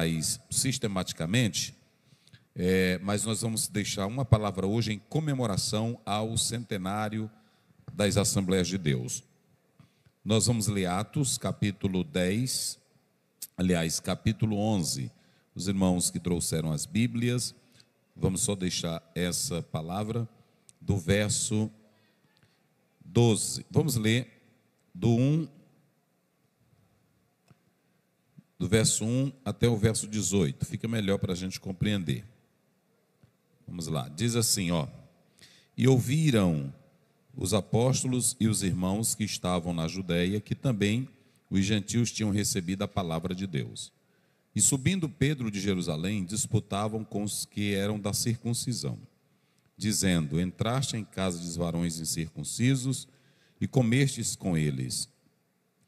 mais sistematicamente, é, mas nós vamos deixar uma palavra hoje em comemoração ao centenário das Assembleias de Deus. Nós vamos ler Atos, capítulo 10, aliás, capítulo 11. Os irmãos que trouxeram as Bíblias, vamos só deixar essa palavra do verso 12. Vamos ler do 1 do verso 1 até o verso 18. Fica melhor para a gente compreender. Vamos lá. Diz assim, ó. E ouviram os apóstolos e os irmãos que estavam na Judéia, que também os gentios tinham recebido a palavra de Deus. E subindo Pedro de Jerusalém, disputavam com os que eram da circuncisão, dizendo: Entraste em casa dos varões incircuncisos e comestes com eles.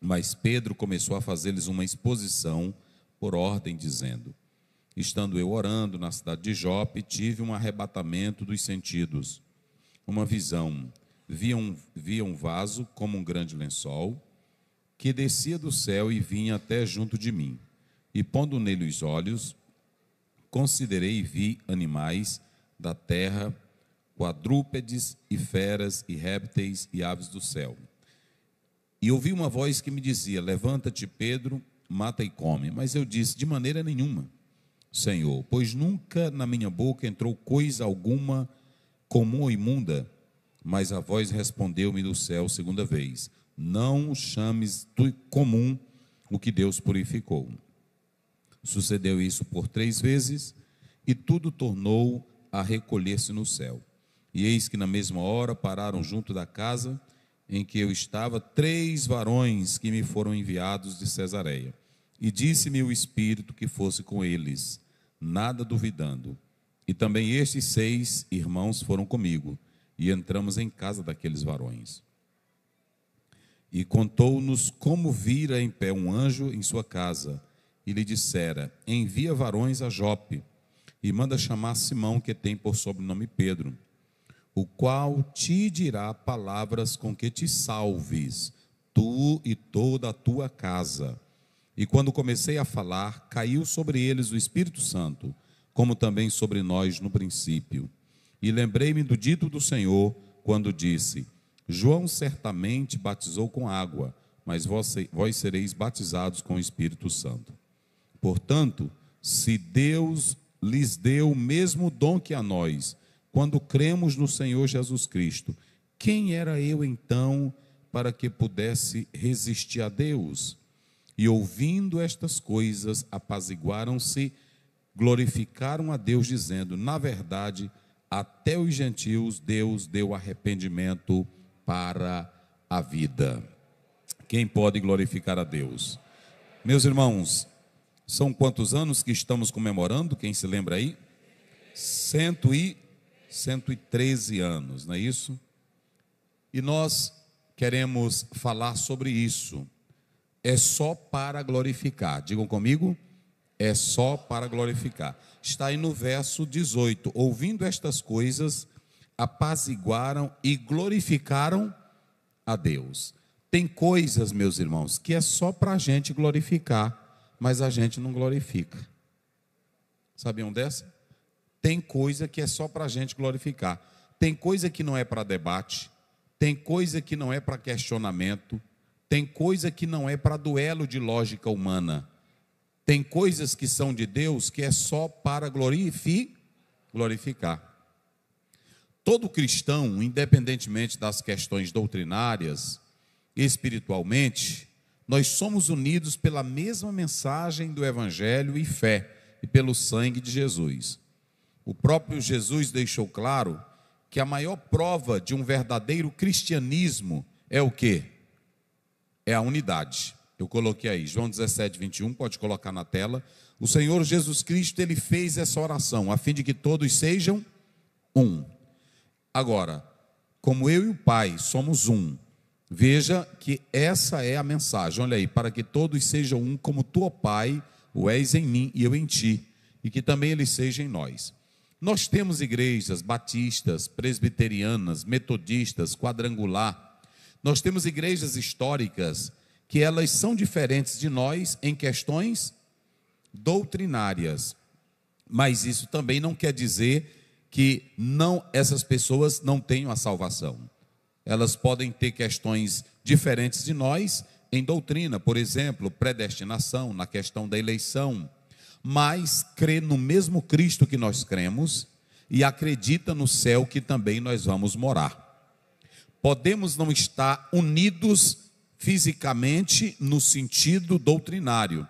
Mas Pedro começou a fazer-lhes uma exposição por ordem, dizendo: Estando eu orando na cidade de Jope, tive um arrebatamento dos sentidos, uma visão. Via um, via um vaso como um grande lençol que descia do céu e vinha até junto de mim. E pondo nele os olhos, considerei e vi animais da terra, quadrúpedes e feras e répteis e aves do céu. E ouvi uma voz que me dizia: Levanta-te, Pedro, mata e come. Mas eu disse: De maneira nenhuma, Senhor, pois nunca na minha boca entrou coisa alguma comum ou imunda. Mas a voz respondeu-me do céu segunda vez: Não chames tu comum o que Deus purificou. Sucedeu isso por três vezes, e tudo tornou a recolher-se no céu. E eis que na mesma hora pararam junto da casa em que eu estava, três varões que me foram enviados de Cesareia. E disse-me o Espírito que fosse com eles, nada duvidando. E também estes seis irmãos foram comigo, e entramos em casa daqueles varões. E contou-nos como vira em pé um anjo em sua casa, e lhe dissera: Envia varões a Jope, e manda chamar Simão, que tem por sobrenome Pedro o qual te dirá palavras com que te salves, tu e toda a tua casa. E quando comecei a falar, caiu sobre eles o Espírito Santo, como também sobre nós no princípio. E lembrei-me do dito do Senhor, quando disse: João certamente batizou com água, mas vós, vós sereis batizados com o Espírito Santo. Portanto, se Deus lhes deu o mesmo dom que a nós, quando cremos no Senhor Jesus Cristo. Quem era eu então para que pudesse resistir a Deus? E ouvindo estas coisas, apaziguaram-se, glorificaram a Deus, dizendo: Na verdade, até os gentios Deus deu arrependimento para a vida. Quem pode glorificar a Deus? Meus irmãos, são quantos anos que estamos comemorando? Quem se lembra aí? Cento e 113 anos, não é isso? E nós queremos falar sobre isso. É só para glorificar. Digam comigo, é só para glorificar. Está aí no verso 18: Ouvindo estas coisas, apaziguaram e glorificaram a Deus. Tem coisas, meus irmãos, que é só para a gente glorificar, mas a gente não glorifica. Sabiam dessa? Tem coisa que é só para a gente glorificar. Tem coisa que não é para debate. Tem coisa que não é para questionamento. Tem coisa que não é para duelo de lógica humana. Tem coisas que são de Deus que é só para glorifi, glorificar. Todo cristão, independentemente das questões doutrinárias, espiritualmente, nós somos unidos pela mesma mensagem do Evangelho e fé, e pelo sangue de Jesus. O próprio Jesus deixou claro que a maior prova de um verdadeiro cristianismo é o quê? É a unidade. Eu coloquei aí, João 17, 21, pode colocar na tela. O Senhor Jesus Cristo, ele fez essa oração, a fim de que todos sejam um. Agora, como eu e o Pai somos um, veja que essa é a mensagem. Olha aí, para que todos sejam um, como tu, ó Pai, o és em mim e eu em ti, e que também ele seja em nós. Nós temos igrejas batistas, presbiterianas, metodistas, quadrangular. Nós temos igrejas históricas que elas são diferentes de nós em questões doutrinárias. Mas isso também não quer dizer que não essas pessoas não tenham a salvação. Elas podem ter questões diferentes de nós em doutrina, por exemplo, predestinação, na questão da eleição, mas crê no mesmo Cristo que nós cremos e acredita no céu que também nós vamos morar. Podemos não estar unidos fisicamente no sentido doutrinário,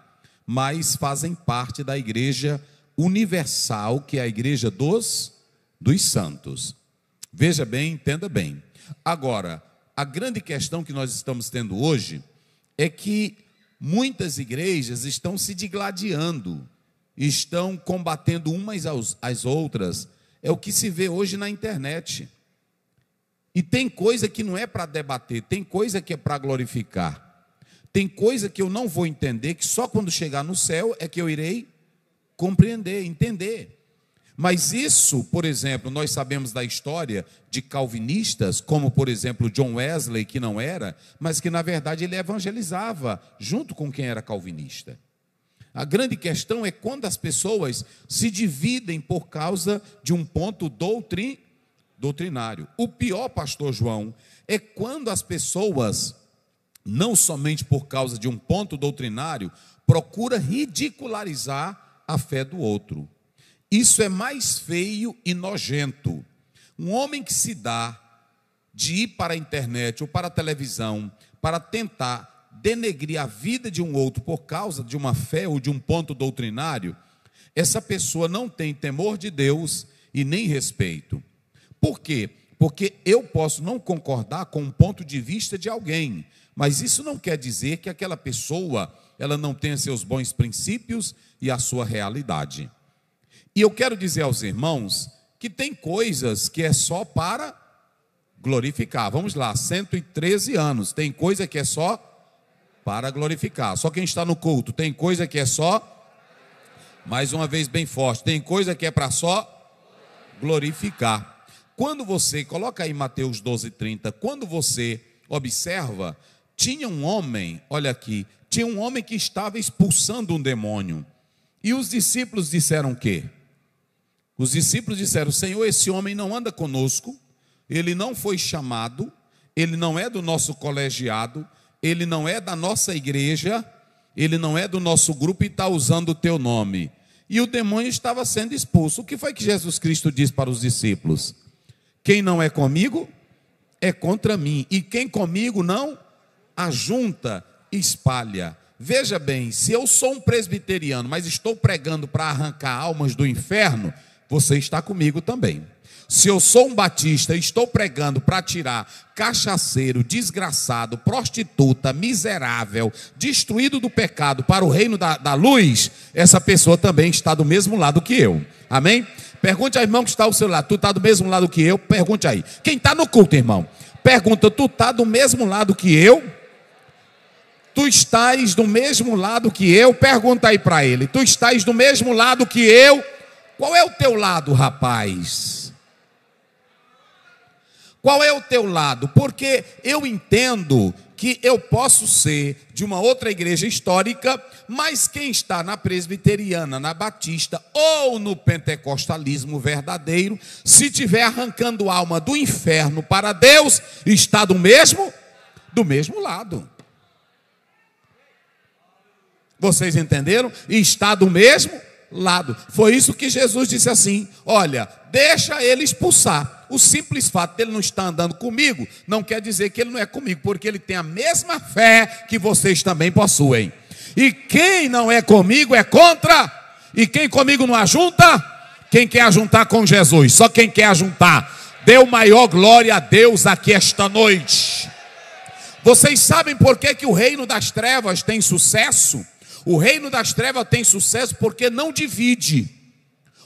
mas fazem parte da igreja universal, que é a igreja dos dos santos. Veja bem, entenda bem. Agora, a grande questão que nós estamos tendo hoje é que muitas igrejas estão se digladiando estão combatendo umas às outras, é o que se vê hoje na internet. E tem coisa que não é para debater, tem coisa que é para glorificar. Tem coisa que eu não vou entender, que só quando chegar no céu é que eu irei compreender, entender. Mas isso, por exemplo, nós sabemos da história de calvinistas, como por exemplo John Wesley, que não era, mas que na verdade ele evangelizava junto com quem era calvinista. A grande questão é quando as pessoas se dividem por causa de um ponto doutrin, doutrinário. O pior, pastor João, é quando as pessoas, não somente por causa de um ponto doutrinário, procura ridicularizar a fé do outro. Isso é mais feio e nojento. Um homem que se dá de ir para a internet ou para a televisão para tentar denegrir a vida de um outro por causa de uma fé ou de um ponto doutrinário, essa pessoa não tem temor de Deus e nem respeito. Por quê? Porque eu posso não concordar com um ponto de vista de alguém, mas isso não quer dizer que aquela pessoa ela não tenha seus bons princípios e a sua realidade. E eu quero dizer aos irmãos que tem coisas que é só para glorificar. Vamos lá, 113 anos. Tem coisa que é só para glorificar. Só quem está no culto, tem coisa que é só mais uma vez bem forte. Tem coisa que é para só glorificar. Quando você, coloca aí Mateus 12:30, quando você observa, tinha um homem, olha aqui, tinha um homem que estava expulsando um demônio. E os discípulos disseram o quê? Os discípulos disseram: "Senhor, esse homem não anda conosco, ele não foi chamado, ele não é do nosso colegiado, ele não é da nossa igreja, ele não é do nosso grupo e está usando o teu nome. E o demônio estava sendo expulso. O que foi que Jesus Cristo disse para os discípulos? Quem não é comigo é contra mim, e quem comigo não ajunta, espalha. Veja bem, se eu sou um presbiteriano, mas estou pregando para arrancar almas do inferno, você está comigo também. Se eu sou um batista e estou pregando para tirar cachaceiro, desgraçado, prostituta, miserável, destruído do pecado para o reino da, da luz, essa pessoa também está do mesmo lado que eu. Amém? Pergunte ao irmão que está ao seu lado. Tu está do mesmo lado que eu? Pergunte aí. Quem está no culto, irmão? Pergunta, tu está do mesmo lado que eu? Tu estás do mesmo lado que eu? Pergunta aí para ele. Tu estás do mesmo lado que eu? Qual é o teu lado, rapaz? Qual é o teu lado? Porque eu entendo que eu posso ser de uma outra igreja histórica, mas quem está na presbiteriana, na batista ou no pentecostalismo verdadeiro, se tiver arrancando alma do inferno para Deus, está do mesmo do mesmo lado. Vocês entenderam? Está do mesmo lado. Foi isso que Jesus disse assim: olha, deixa ele expulsar. O simples fato dele não estar andando comigo não quer dizer que ele não é comigo, porque ele tem a mesma fé que vocês também possuem. E quem não é comigo é contra, e quem comigo não ajunta, quem quer ajuntar com Jesus, só quem quer ajuntar. Deu maior glória a Deus aqui esta noite. Vocês sabem por que, que o reino das trevas tem sucesso? O reino das trevas tem sucesso porque não divide.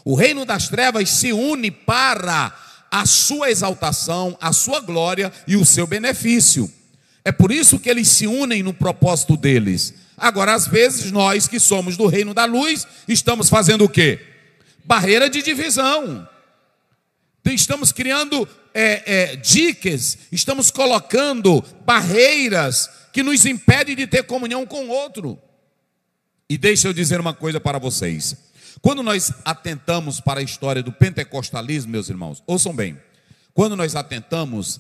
O reino das trevas se une para a sua exaltação, a sua glória e o seu benefício. É por isso que eles se unem no propósito deles. Agora, às vezes, nós que somos do reino da luz, estamos fazendo o quê? Barreira de divisão. Estamos criando é, é, estamos colocando barreiras que nos impedem de ter comunhão com o outro. E deixa eu dizer uma coisa para vocês. Quando nós atentamos para a história do pentecostalismo, meus irmãos, ouçam bem. Quando nós atentamos,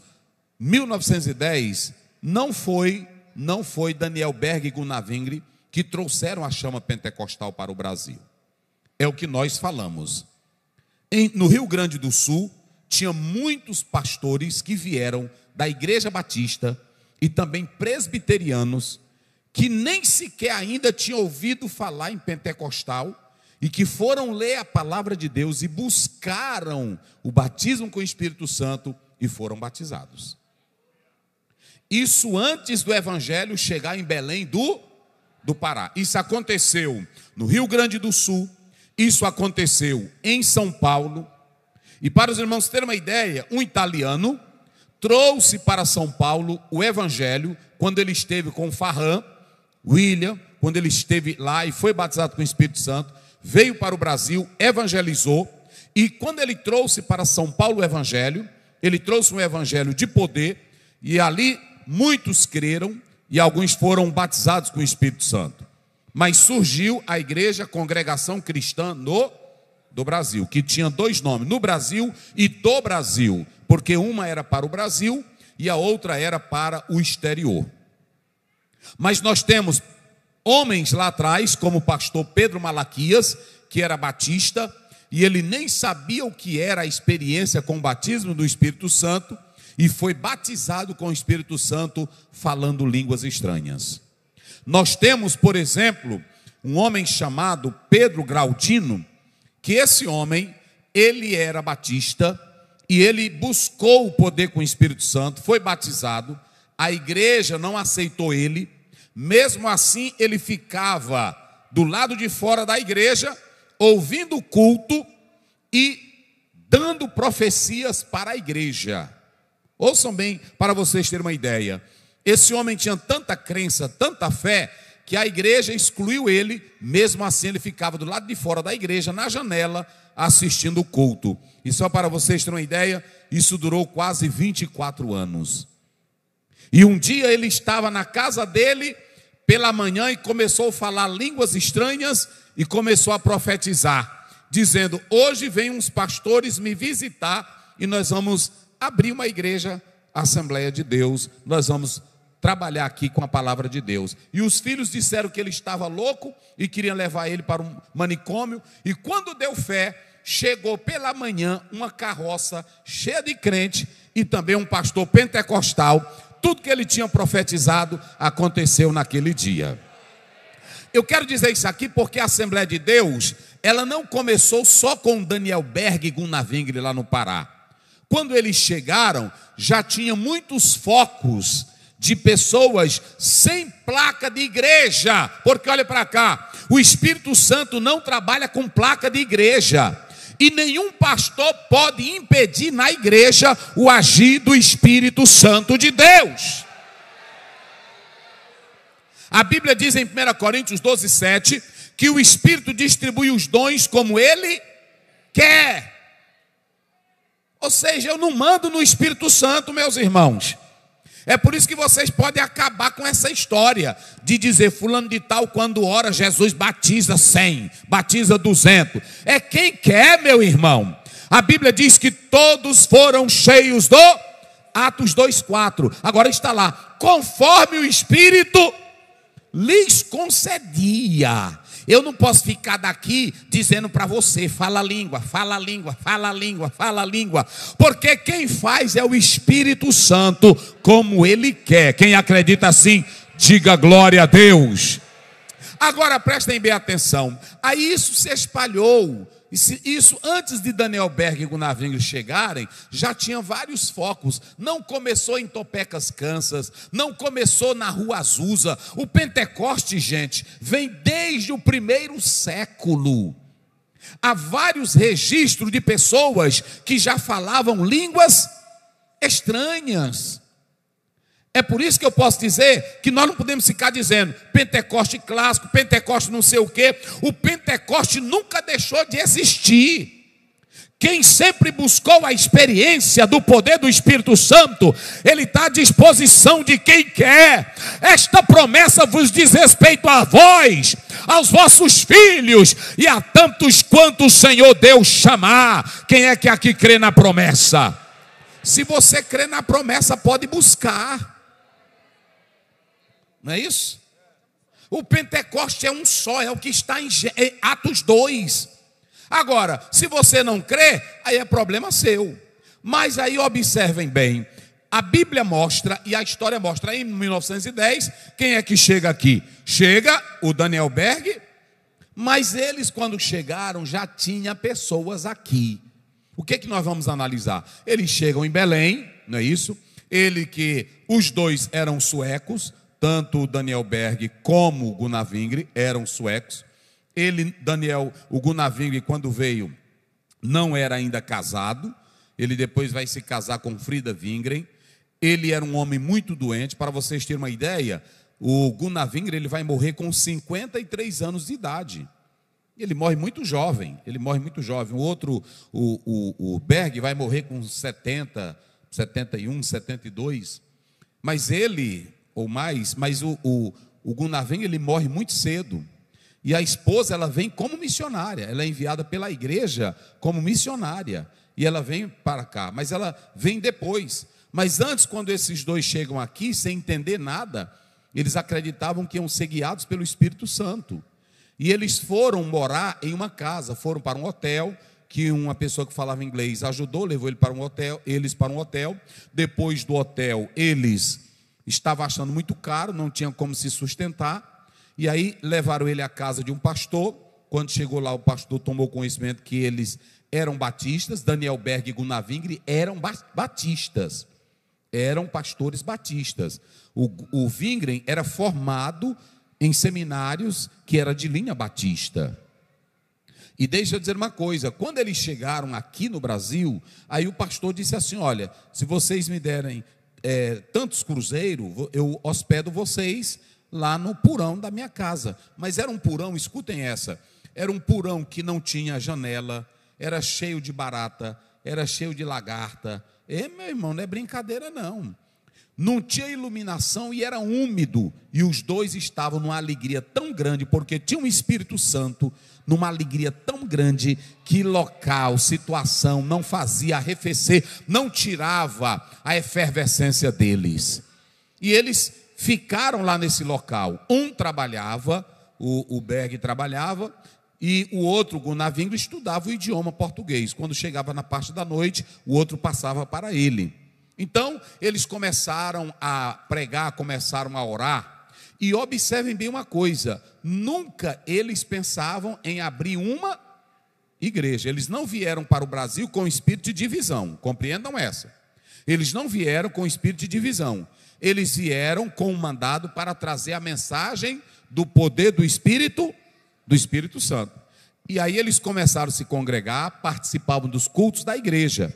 1910 não foi, não foi Daniel Berg e Gunnar Wingre que trouxeram a chama pentecostal para o Brasil. É o que nós falamos. Em, no Rio Grande do Sul, tinha muitos pastores que vieram da Igreja Batista e também presbiterianos que nem sequer ainda tinha ouvido falar em Pentecostal e que foram ler a palavra de Deus e buscaram o batismo com o Espírito Santo e foram batizados. Isso antes do evangelho chegar em Belém do do Pará. Isso aconteceu no Rio Grande do Sul, isso aconteceu em São Paulo. E para os irmãos terem uma ideia, um italiano trouxe para São Paulo o evangelho quando ele esteve com Farran William, quando ele esteve lá e foi batizado com o Espírito Santo, veio para o Brasil, evangelizou, e quando ele trouxe para São Paulo o evangelho, ele trouxe um evangelho de poder, e ali muitos creram e alguns foram batizados com o Espírito Santo. Mas surgiu a igreja Congregação Cristã no do Brasil, que tinha dois nomes, no Brasil e do Brasil, porque uma era para o Brasil e a outra era para o exterior. Mas nós temos homens lá atrás, como o pastor Pedro Malaquias, que era batista, e ele nem sabia o que era a experiência com o batismo do Espírito Santo, e foi batizado com o Espírito Santo falando línguas estranhas. Nós temos, por exemplo, um homem chamado Pedro Graudino, que esse homem, ele era batista e ele buscou o poder com o Espírito Santo, foi batizado, a igreja não aceitou ele, mesmo assim, ele ficava do lado de fora da igreja, ouvindo o culto e dando profecias para a igreja. Ouçam bem, para vocês terem uma ideia. Esse homem tinha tanta crença, tanta fé, que a igreja excluiu ele, mesmo assim ele ficava do lado de fora da igreja, na janela, assistindo o culto. E só para vocês terem uma ideia, isso durou quase 24 anos. E um dia ele estava na casa dele, pela manhã e começou a falar línguas estranhas e começou a profetizar, dizendo: Hoje vem uns pastores me visitar e nós vamos abrir uma igreja, a Assembleia de Deus, nós vamos trabalhar aqui com a palavra de Deus. E os filhos disseram que ele estava louco e queriam levar ele para um manicômio, e quando deu fé, chegou pela manhã uma carroça cheia de crente e também um pastor pentecostal tudo que ele tinha profetizado aconteceu naquele dia. Eu quero dizer isso aqui porque a Assembleia de Deus, ela não começou só com Daniel Berg e Gunnar lá no Pará. Quando eles chegaram, já tinha muitos focos de pessoas sem placa de igreja, porque olha para cá, o Espírito Santo não trabalha com placa de igreja. E nenhum pastor pode impedir na igreja o agir do Espírito Santo de Deus. A Bíblia diz em 1 Coríntios 12, 7 que o Espírito distribui os dons como ele quer. Ou seja, eu não mando no Espírito Santo, meus irmãos. É por isso que vocês podem acabar com essa história de dizer fulano de tal quando ora Jesus batiza 100, batiza 200. É quem quer, meu irmão. A Bíblia diz que todos foram cheios do Atos 2:4. Agora está lá, conforme o Espírito lhes concedia eu não posso ficar daqui dizendo para você, fala a língua, fala a língua, fala a língua, fala a língua, porque quem faz é o Espírito Santo, como ele quer. Quem acredita assim, diga glória a Deus. Agora prestem bem atenção. Aí isso se espalhou isso antes de Daniel Berg e Gunnar Wingre chegarem, já tinha vários focos. Não começou em Topecas, Kansas, não começou na Rua Azusa. O Pentecoste, gente, vem desde o primeiro século. Há vários registros de pessoas que já falavam línguas estranhas. É por isso que eu posso dizer que nós não podemos ficar dizendo Pentecoste clássico, Pentecoste não sei o quê. O Pentecoste nunca deixou de existir. Quem sempre buscou a experiência do poder do Espírito Santo, ele está à disposição de quem quer. Esta promessa vos diz respeito a vós, aos vossos filhos e a tantos quanto o Senhor Deus chamar. Quem é que aqui crê na promessa? Se você crê na promessa, pode buscar. Não é isso? O Pentecoste é um só, é o que está em Atos 2. Agora, se você não crê, aí é problema seu. Mas aí observem bem, a Bíblia mostra e a história mostra. Em 1910, quem é que chega aqui? Chega o Daniel Berg, mas eles, quando chegaram, já tinha pessoas aqui. O que, é que nós vamos analisar? Eles chegam em Belém, não é isso? Ele que os dois eram suecos, tanto o Daniel Berg como o Gunavingre eram suecos. Ele, Daniel, o Gunavingre, quando veio, não era ainda casado. Ele depois vai se casar com Frida Wingren. Ele era um homem muito doente. Para vocês terem uma ideia, o Gunavingre ele vai morrer com 53 anos de idade. Ele morre muito jovem. Ele morre muito jovem. O outro, o, o, o Berg, vai morrer com 70, 71, 72. Mas ele ou mais, mas o, o, o ele morre muito cedo. E a esposa ela vem como missionária, ela é enviada pela igreja como missionária e ela vem para cá, mas ela vem depois. Mas antes, quando esses dois chegam aqui sem entender nada, eles acreditavam que iam ser guiados pelo Espírito Santo. E eles foram morar em uma casa, foram para um hotel que uma pessoa que falava inglês ajudou, levou ele para um hotel, eles para um hotel. Depois do hotel, eles estava achando muito caro, não tinha como se sustentar, e aí levaram ele à casa de um pastor. Quando chegou lá, o pastor tomou conhecimento que eles eram batistas, Daniel Berg e Gunnar Wingre eram batistas, eram pastores batistas. O, o era formado em seminários que era de linha batista. E deixa eu dizer uma coisa: quando eles chegaram aqui no Brasil, aí o pastor disse assim: Olha, se vocês me derem é, tantos cruzeiros, eu hospedo vocês lá no porão da minha casa. Mas era um porão, escutem essa, era um porão que não tinha janela, era cheio de barata, era cheio de lagarta. é meu irmão, não é brincadeira não não tinha iluminação e era úmido, e os dois estavam numa alegria tão grande, porque tinha um Espírito Santo, numa alegria tão grande, que local, situação não fazia arrefecer, não tirava a efervescência deles. E eles ficaram lá nesse local. Um trabalhava, o, o Berg trabalhava, e o outro, Gunavingo, estudava o idioma português. Quando chegava na parte da noite, o outro passava para ele. Então, eles começaram a pregar, começaram a orar. E observem bem uma coisa: nunca eles pensavam em abrir uma igreja. Eles não vieram para o Brasil com espírito de divisão, compreendam essa. Eles não vieram com espírito de divisão. Eles vieram com um mandado para trazer a mensagem do poder do Espírito, do Espírito Santo. E aí eles começaram a se congregar, participavam dos cultos da igreja.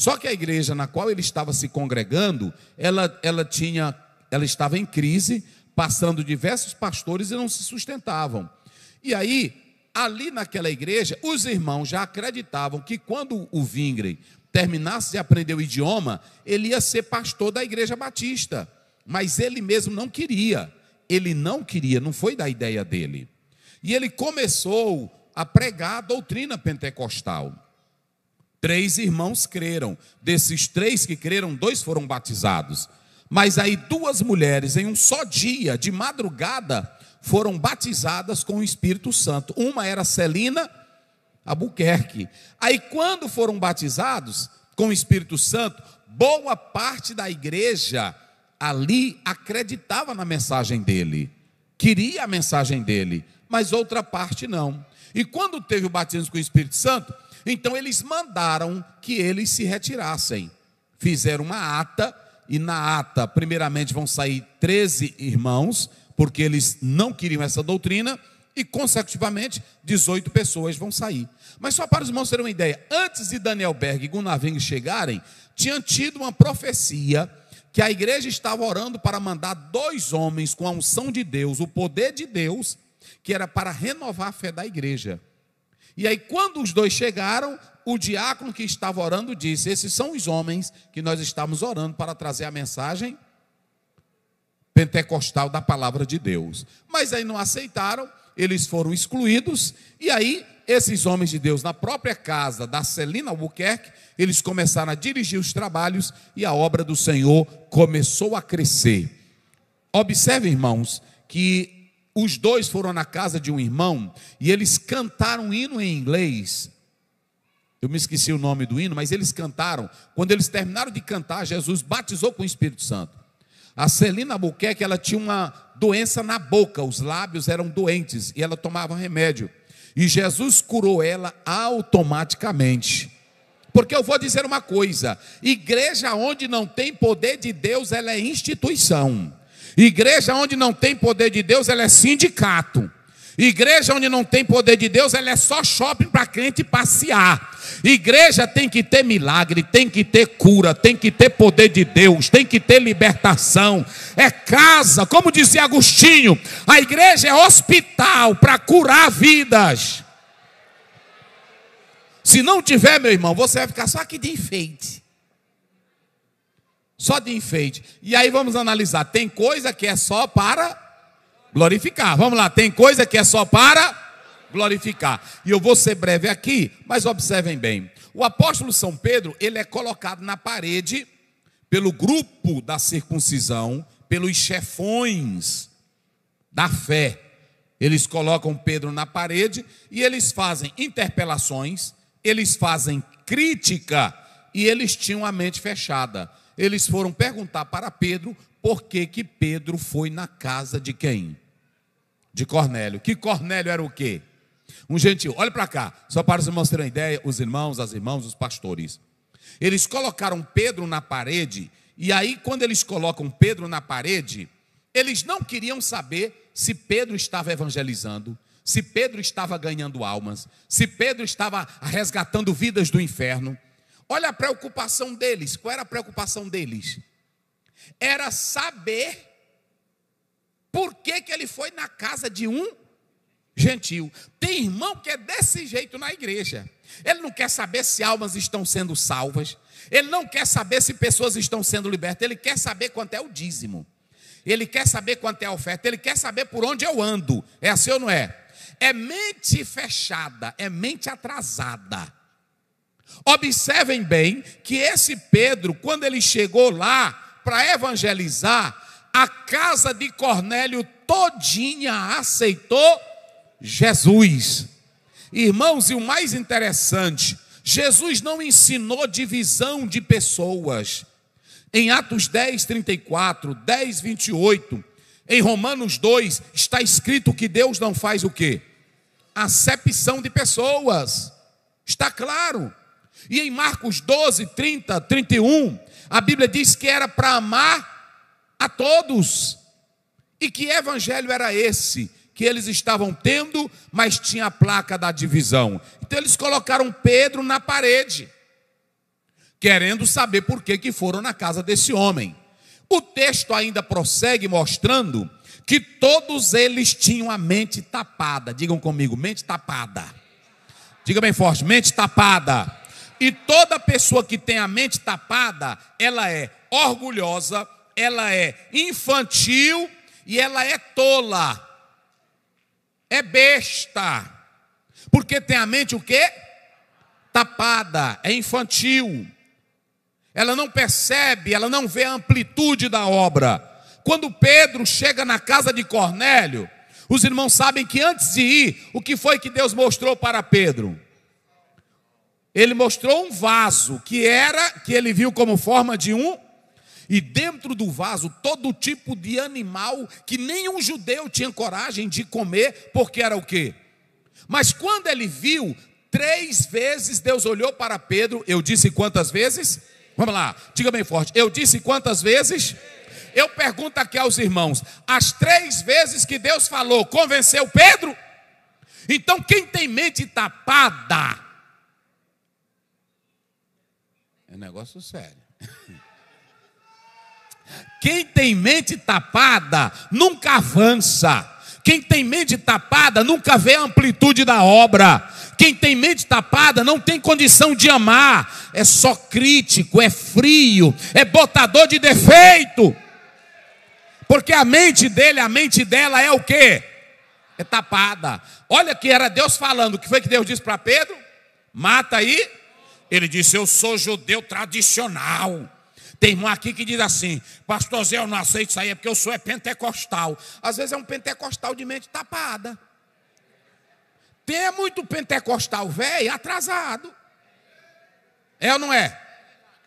Só que a igreja na qual ele estava se congregando, ela, ela tinha, ela estava em crise, passando diversos pastores e não se sustentavam. E aí, ali naquela igreja, os irmãos já acreditavam que quando o Vingre terminasse de aprender o idioma, ele ia ser pastor da igreja batista. Mas ele mesmo não queria. Ele não queria, não foi da ideia dele. E ele começou a pregar a doutrina pentecostal. Três irmãos creram. Desses três que creram, dois foram batizados. Mas aí duas mulheres, em um só dia, de madrugada, foram batizadas com o Espírito Santo. Uma era Celina Albuquerque. Aí, quando foram batizados com o Espírito Santo, boa parte da igreja ali acreditava na mensagem dele, queria a mensagem dele, mas outra parte não. E quando teve o batismo com o Espírito Santo, então eles mandaram que eles se retirassem. Fizeram uma ata, e na ata, primeiramente, vão sair 13 irmãos, porque eles não queriam essa doutrina, e consecutivamente, 18 pessoas vão sair. Mas só para os irmãos terem uma ideia, antes de Daniel Berg e Gunnar chegarem, tinham tido uma profecia que a igreja estava orando para mandar dois homens com a unção de Deus, o poder de Deus, que era para renovar a fé da igreja. E aí, quando os dois chegaram, o diácono que estava orando disse: Esses são os homens que nós estamos orando para trazer a mensagem pentecostal da palavra de Deus. Mas aí não aceitaram, eles foram excluídos, e aí esses homens de Deus, na própria casa da Celina Albuquerque, eles começaram a dirigir os trabalhos e a obra do Senhor começou a crescer. Observe, irmãos, que os dois foram na casa de um irmão e eles cantaram um hino em inglês. Eu me esqueci o nome do hino, mas eles cantaram. Quando eles terminaram de cantar, Jesus batizou com o Espírito Santo. A Celina Albuquerque, ela tinha uma doença na boca, os lábios eram doentes e ela tomava remédio. E Jesus curou ela automaticamente. Porque eu vou dizer uma coisa: igreja onde não tem poder de Deus, ela é instituição. Igreja onde não tem poder de Deus, ela é sindicato. Igreja onde não tem poder de Deus, ela é só shopping para crente passear. Igreja tem que ter milagre, tem que ter cura, tem que ter poder de Deus, tem que ter libertação. É casa, como dizia Agostinho, a igreja é hospital para curar vidas. Se não tiver, meu irmão, você vai ficar só aqui de enfeite só de enfeite. E aí vamos analisar. Tem coisa que é só para glorificar. Vamos lá, tem coisa que é só para glorificar. E eu vou ser breve aqui, mas observem bem. O apóstolo São Pedro, ele é colocado na parede pelo grupo da circuncisão, pelos chefões da fé. Eles colocam Pedro na parede e eles fazem interpelações, eles fazem crítica e eles tinham a mente fechada eles foram perguntar para Pedro por que, que Pedro foi na casa de quem? De Cornélio. Que Cornélio era o quê? Um gentil. Olha para cá, só para os irmãos terem uma ideia, os irmãos, as irmãs, os pastores. Eles colocaram Pedro na parede, e aí, quando eles colocam Pedro na parede, eles não queriam saber se Pedro estava evangelizando, se Pedro estava ganhando almas, se Pedro estava resgatando vidas do inferno. Olha a preocupação deles. Qual era a preocupação deles? Era saber por que, que ele foi na casa de um gentil. Tem irmão que é desse jeito na igreja. Ele não quer saber se almas estão sendo salvas. Ele não quer saber se pessoas estão sendo libertas. Ele quer saber quanto é o dízimo. Ele quer saber quanto é a oferta. Ele quer saber por onde eu ando. É assim ou não é? É mente fechada, é mente atrasada. Observem bem que esse Pedro, quando ele chegou lá para evangelizar, a casa de Cornélio todinha aceitou Jesus. Irmãos, e o mais interessante, Jesus não ensinou divisão de pessoas. Em Atos 10, 34, 10, 28, em Romanos 2, está escrito que Deus não faz o quê? Acepção de pessoas. Está claro. E em Marcos 12, 30, 31, a Bíblia diz que era para amar a todos. E que evangelho era esse que eles estavam tendo, mas tinha a placa da divisão. Então eles colocaram Pedro na parede, querendo saber por que, que foram na casa desse homem. O texto ainda prossegue mostrando que todos eles tinham a mente tapada. Digam comigo, mente tapada. Diga bem forte, mente tapada. E toda pessoa que tem a mente tapada, ela é orgulhosa, ela é infantil e ela é tola. É besta. Porque tem a mente o quê? Tapada, é infantil. Ela não percebe, ela não vê a amplitude da obra. Quando Pedro chega na casa de Cornélio, os irmãos sabem que antes de ir, o que foi que Deus mostrou para Pedro? ele mostrou um vaso que era que ele viu como forma de um e dentro do vaso todo tipo de animal que nenhum judeu tinha coragem de comer, porque era o quê? Mas quando ele viu, três vezes Deus olhou para Pedro, eu disse quantas vezes? Vamos lá, diga bem forte, eu disse quantas vezes? Eu pergunto aqui aos irmãos: as três vezes que Deus falou, convenceu Pedro? Então, quem tem mente tapada, é um negócio sério. Quem tem mente tapada nunca avança. Quem tem mente tapada nunca vê a amplitude da obra. Quem tem mente tapada não tem condição de amar. É só crítico, é frio, é botador de defeito. Porque a mente dele, a mente dela é o quê? É tapada. Olha que era Deus falando. O que foi que Deus disse para Pedro? Mata aí ele disse: Eu sou judeu tradicional. Tem irmão aqui que diz assim: Pastor Zé, eu não aceito isso aí, é porque eu sou é pentecostal. Às vezes é um pentecostal de mente tapada. Tem muito pentecostal velho atrasado. É ou não é?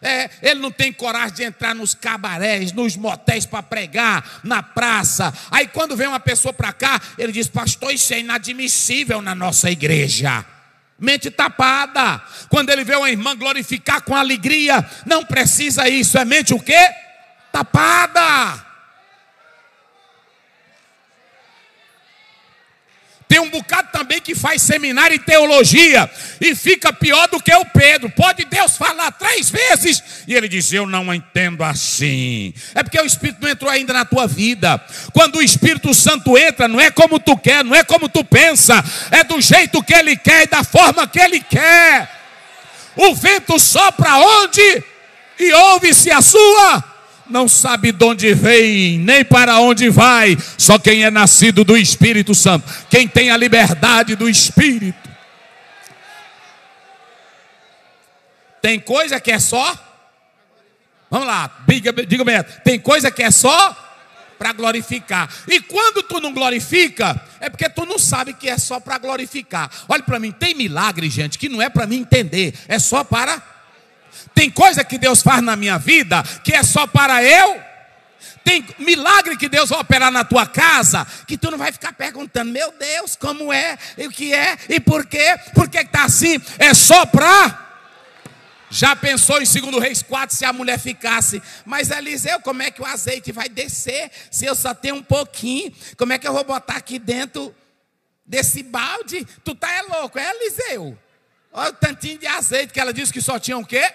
É, ele não tem coragem de entrar nos cabarés, nos motéis para pregar, na praça. Aí quando vem uma pessoa para cá, ele diz: Pastor, isso é inadmissível na nossa igreja mente tapada. Quando ele vê uma irmã glorificar com alegria, não precisa isso, é mente o quê? Tapada. Tem um bocado também que faz seminário em teologia e fica pior do que o Pedro. Pode Deus falar três vezes e ele diz: Eu não entendo assim. É porque o Espírito não entrou ainda na tua vida. Quando o Espírito Santo entra, não é como tu quer, não é como tu pensa, é do jeito que ele quer e da forma que ele quer. O vento sopra onde? E ouve-se a sua não sabe de onde vem, nem para onde vai, só quem é nascido do Espírito Santo, quem tem a liberdade do Espírito. Tem coisa que é só. Vamos lá, diga, diga tem coisa que é só para glorificar. E quando tu não glorifica, é porque tu não sabe que é só para glorificar. Olha para mim, tem milagre, gente, que não é para mim entender, é só para tem coisa que Deus faz na minha vida que é só para eu. Tem milagre que Deus vai operar na tua casa que tu não vai ficar perguntando, meu Deus, como é, e o que é, e por quê, por que está assim? É só para. Já pensou em 2 Reis 4 se a mulher ficasse? Mas Eliseu, como é que o azeite vai descer se eu só tenho um pouquinho? Como é que eu vou botar aqui dentro desse balde? Tu tá é louco, é Eliseu. Olha o tantinho de azeite que ela disse que só tinha o quê?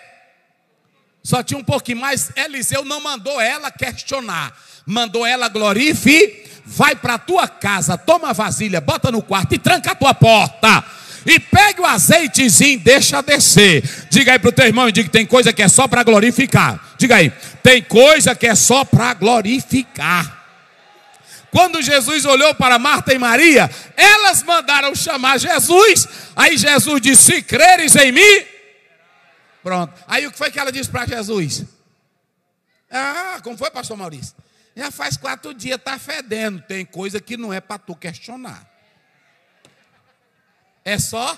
Só tinha um pouquinho, mais. Eliseu não mandou ela questionar, mandou ela glorificar. Vai para a tua casa, toma a vasilha, bota no quarto e tranca a tua porta. E pegue o azeitezinho, deixa descer. Diga aí para o teu irmão e diga: tem coisa que é só para glorificar. Diga aí, tem coisa que é só para glorificar. Quando Jesus olhou para Marta e Maria, elas mandaram chamar Jesus. Aí Jesus disse: Se creres em mim, Pronto. Aí o que foi que ela disse para Jesus? Ah, como foi, pastor Maurício? Já faz quatro dias, está fedendo. Tem coisa que não é para tu questionar. É só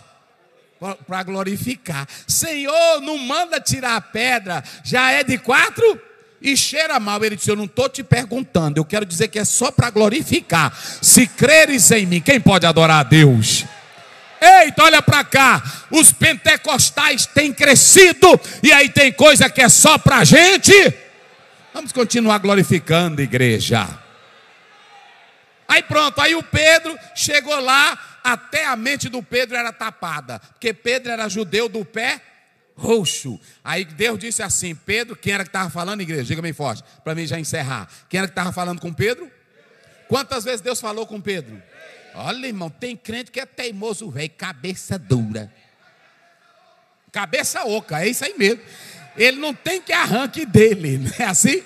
para glorificar. Senhor, não manda tirar a pedra, já é de quatro e cheira mal. Ele disse: Eu não estou te perguntando, eu quero dizer que é só para glorificar. Se creres em mim, quem pode adorar a Deus? Eita, olha para cá. Os pentecostais têm crescido e aí tem coisa que é só para a gente. Vamos continuar glorificando, igreja. Aí pronto, aí o Pedro chegou lá, até a mente do Pedro era tapada, porque Pedro era judeu do pé roxo. Aí Deus disse assim: Pedro, quem era que estava falando, igreja? Diga bem forte, para mim já encerrar. Quem era que estava falando com Pedro? Quantas vezes Deus falou com Pedro? Olha, irmão, tem crente que é teimoso, velho, cabeça dura. Cabeça oca, é isso aí mesmo. Ele não tem que arranque dele, não é assim?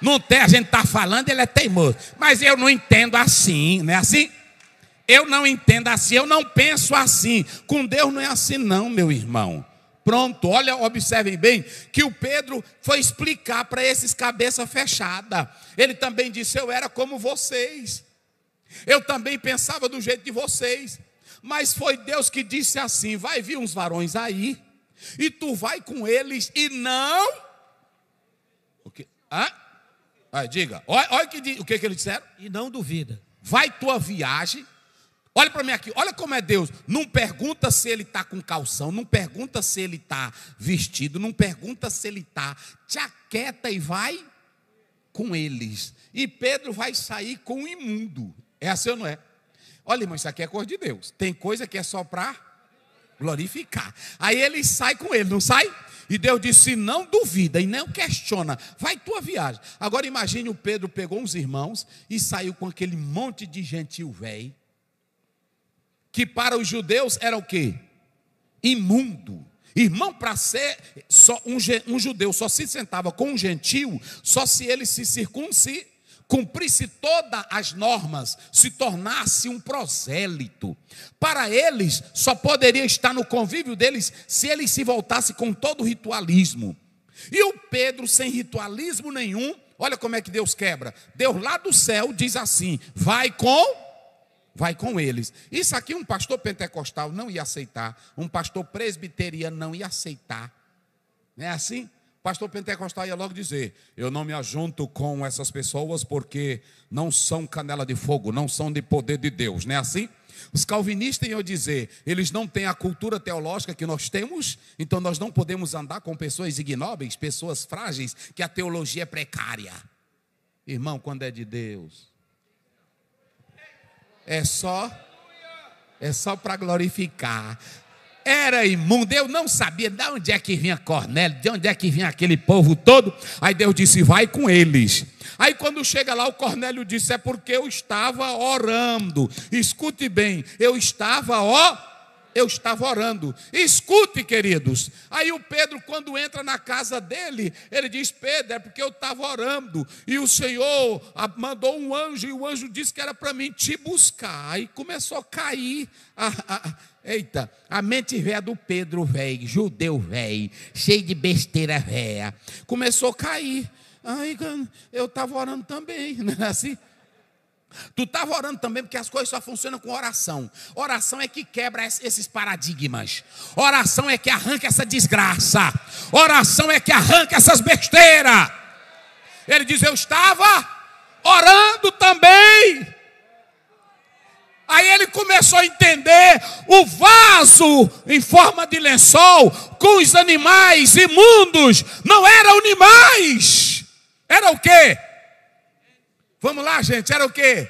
Não tem, a gente está falando, ele é teimoso. Mas eu não entendo assim, não é assim? Eu não entendo assim, eu não penso assim. Com Deus não é assim, não, meu irmão. Pronto, olha, observem bem que o Pedro foi explicar para esses cabeça fechada. Ele também disse: Eu era como vocês. Eu também pensava do jeito de vocês. Mas foi Deus que disse assim: vai vir uns varões aí, e tu vai com eles e não. O que? Hã? Ah, diga, olha, olha que, o que, que eles disseram. E não duvida. Vai tua viagem, Olha para mim aqui, olha como é Deus. Não pergunta se ele está com calção, não pergunta se ele está vestido, não pergunta se ele está. Te aquieta e vai com eles. E Pedro vai sair com o imundo. É assim ou não é? Olha, irmão, isso aqui é coisa de Deus. Tem coisa que é só para glorificar. Aí ele sai com ele, não sai? E Deus disse: não duvida e não questiona, vai tua viagem. Agora imagine o Pedro pegou uns irmãos e saiu com aquele monte de gentil velho, que para os judeus era o quê? Imundo. Irmão, para ser só um, um judeu só se sentava com um gentil, só se ele se circuncidasse cumprisse todas as normas, se tornasse um prosélito. Para eles, só poderia estar no convívio deles se ele se voltasse com todo o ritualismo. E o Pedro, sem ritualismo nenhum, olha como é que Deus quebra. Deus lá do céu diz assim: vai com vai com eles. Isso aqui um pastor pentecostal não ia aceitar, um pastor presbiteriano não ia aceitar. Não é assim? Pastor Pentecostal ia logo dizer: Eu não me ajunto com essas pessoas porque não são canela de fogo, não são de poder de Deus, não é assim? Os calvinistas iam dizer: Eles não têm a cultura teológica que nós temos, então nós não podemos andar com pessoas ignóbeis, pessoas frágeis, que a teologia é precária. Irmão, quando é de Deus, é só, é só para glorificar era imundo, eu não sabia de onde é que vinha Cornélio, de onde é que vinha aquele povo todo. Aí Deus disse: vai com eles. Aí quando chega lá, o Cornélio disse: é porque eu estava orando. Escute bem, eu estava ó eu estava orando. Escute, queridos. Aí o Pedro, quando entra na casa dele, ele diz: Pedro, é porque eu estava orando. E o Senhor mandou um anjo, e o anjo disse que era para mim te buscar. Aí começou a cair a, a Eita, a mente véia do Pedro velho, judeu velho, cheio de besteira véia, começou a cair. Ai, eu estava orando também, não é assim? Tu estava orando também, porque as coisas só funcionam com oração. Oração é que quebra esses paradigmas. Oração é que arranca essa desgraça. Oração é que arranca essas besteiras. Ele diz: Eu estava orando também. Aí ele começou a entender o vaso em forma de lençol com os animais imundos não eram animais. Era o quê? Vamos lá, gente, era o quê?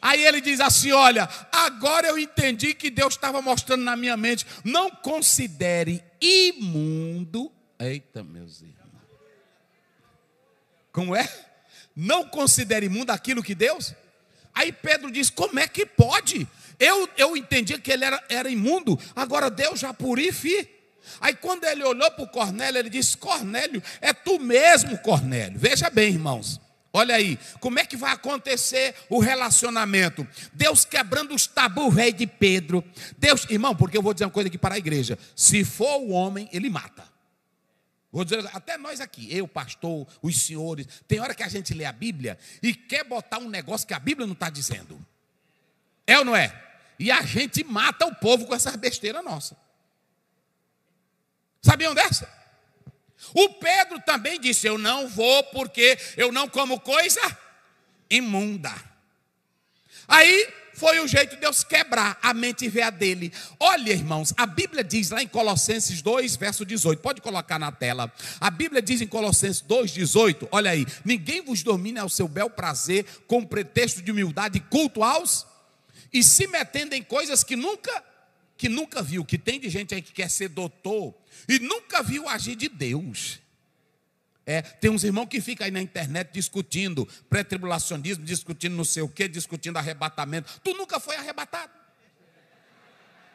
Aí ele diz assim: Olha, agora eu entendi que Deus estava mostrando na minha mente. Não considere imundo. Eita, meus irmãos. Como é? Não considere imundo aquilo que Deus Aí Pedro diz: Como é que pode? Eu, eu entendia que ele era, era imundo, agora Deus já purifica. Aí quando ele olhou para o Cornélio, ele disse: Cornélio, é tu mesmo, Cornélio. Veja bem, irmãos. Olha aí, como é que vai acontecer o relacionamento? Deus quebrando os tabus rei de Pedro. Deus, irmão, porque eu vou dizer uma coisa aqui para a igreja: se for o homem, ele mata. Vou dizer, até nós aqui, eu, pastor, os senhores, tem hora que a gente lê a Bíblia e quer botar um negócio que a Bíblia não está dizendo. É ou não é? E a gente mata o povo com essas besteiras nossas. Sabiam dessa? O Pedro também disse: Eu não vou porque eu não como coisa imunda. Aí foi o jeito de Deus quebrar a mente e ver a dele. Olha, irmãos, a Bíblia diz lá em Colossenses 2, verso 18. Pode colocar na tela. A Bíblia diz em Colossenses 2, 18. Olha aí. Ninguém vos domina ao seu bel prazer com pretexto de humildade e culto aos e se metendo em coisas que nunca que nunca viu, que tem de gente aí que quer ser doutor e nunca viu agir de Deus. É, tem uns irmãos que ficam aí na internet discutindo pré-tribulacionismo, discutindo não sei o que, discutindo arrebatamento. Tu nunca foi arrebatado.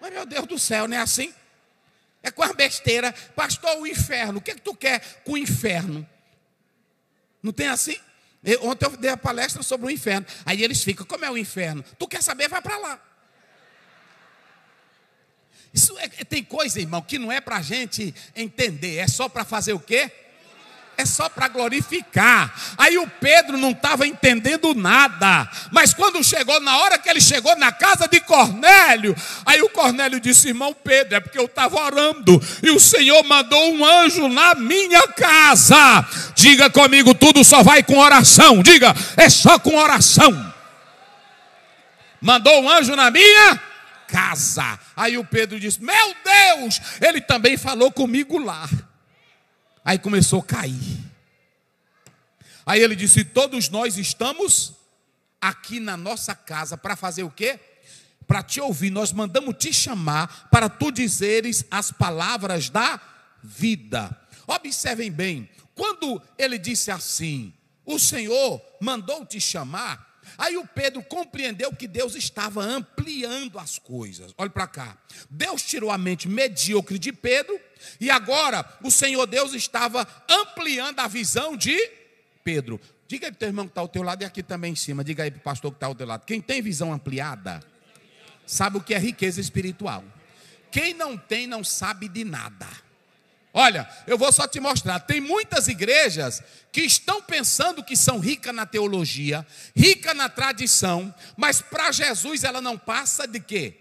Mas, meu Deus do céu, não é assim? É com as besteira. Pastor, o inferno. O que, é que tu quer com o inferno? Não tem assim? Eu, ontem eu dei a palestra sobre o inferno. Aí eles ficam, como é o inferno? Tu quer saber, vai para lá. Isso é, é, tem coisa, irmão, que não é para a gente entender. É só para fazer o quê? é só para glorificar. Aí o Pedro não estava entendendo nada, mas quando chegou, na hora que ele chegou na casa de Cornélio, aí o Cornélio disse: Irmão Pedro, é porque eu estava orando e o Senhor mandou um anjo na minha casa. Diga comigo: tudo só vai com oração. Diga, é só com oração. Mandou um anjo na minha casa. Aí o Pedro disse: Meu Deus, ele também falou comigo lá. Aí começou a cair. Aí ele disse: Todos nós estamos aqui na nossa casa para fazer o quê? Para te ouvir. Nós mandamos te chamar para tu dizeres as palavras da vida. Observem bem, quando ele disse assim: O Senhor mandou te chamar, Aí o Pedro compreendeu que Deus estava ampliando as coisas. Olha para cá. Deus tirou a mente medíocre de Pedro e agora o Senhor Deus estava ampliando a visão de Pedro. Diga aí para o teu irmão que está ao teu lado e aqui também em cima. Diga aí para o pastor que está ao teu lado. Quem tem visão ampliada, sabe o que é riqueza espiritual. Quem não tem, não sabe de nada. Olha, eu vou só te mostrar. Tem muitas igrejas que estão pensando que são ricas na teologia, rica na tradição, mas para Jesus ela não passa de quê?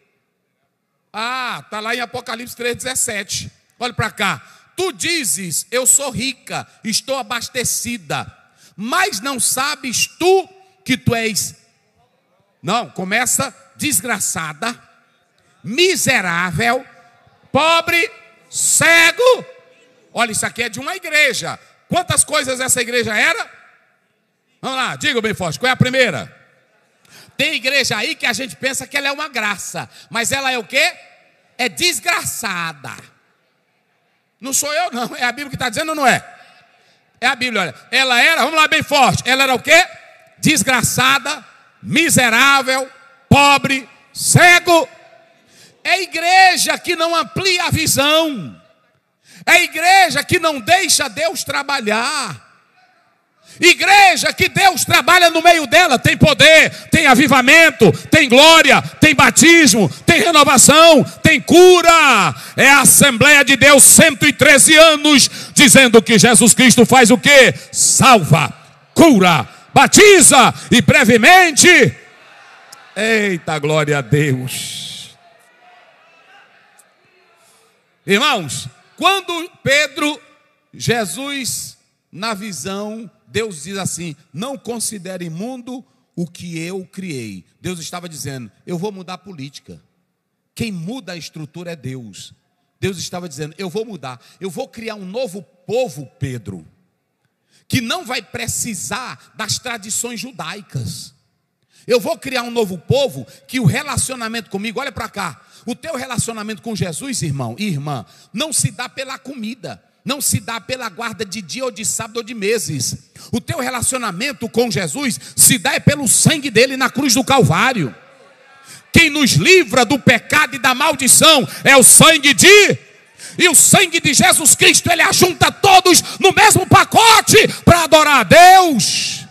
Ah, está lá em Apocalipse 3,17. Olha para cá. Tu dizes, eu sou rica, estou abastecida, mas não sabes tu que tu és. Não, começa desgraçada, miserável, pobre, cego Olha, isso aqui é de uma igreja. Quantas coisas essa igreja era? Vamos lá, diga bem forte, qual é a primeira? Tem igreja aí que a gente pensa que ela é uma graça, mas ela é o quê? É desgraçada. Não sou eu, não, é a Bíblia que está dizendo ou não é? É a Bíblia, olha. Ela era, vamos lá bem forte, ela era o quê? Desgraçada, miserável, pobre, cego. É igreja que não amplia a visão. É igreja que não deixa Deus trabalhar. Igreja que Deus trabalha no meio dela, tem poder, tem avivamento, tem glória, tem batismo, tem renovação, tem cura. É a Assembleia de Deus, 113 anos, dizendo que Jesus Cristo faz o que? Salva, cura, batiza e brevemente. Eita, glória a Deus. Irmãos, quando Pedro, Jesus, na visão, Deus diz assim: Não considere imundo o que eu criei. Deus estava dizendo: Eu vou mudar a política. Quem muda a estrutura é Deus. Deus estava dizendo: Eu vou mudar. Eu vou criar um novo povo, Pedro, que não vai precisar das tradições judaicas. Eu vou criar um novo povo que o relacionamento comigo, olha para cá, o teu relacionamento com Jesus, irmão e irmã, não se dá pela comida, não se dá pela guarda de dia ou de sábado ou de meses. O teu relacionamento com Jesus se dá é pelo sangue dele na cruz do Calvário. Quem nos livra do pecado e da maldição é o sangue de e o sangue de Jesus Cristo, ele ajunta todos no mesmo pacote para adorar a Deus.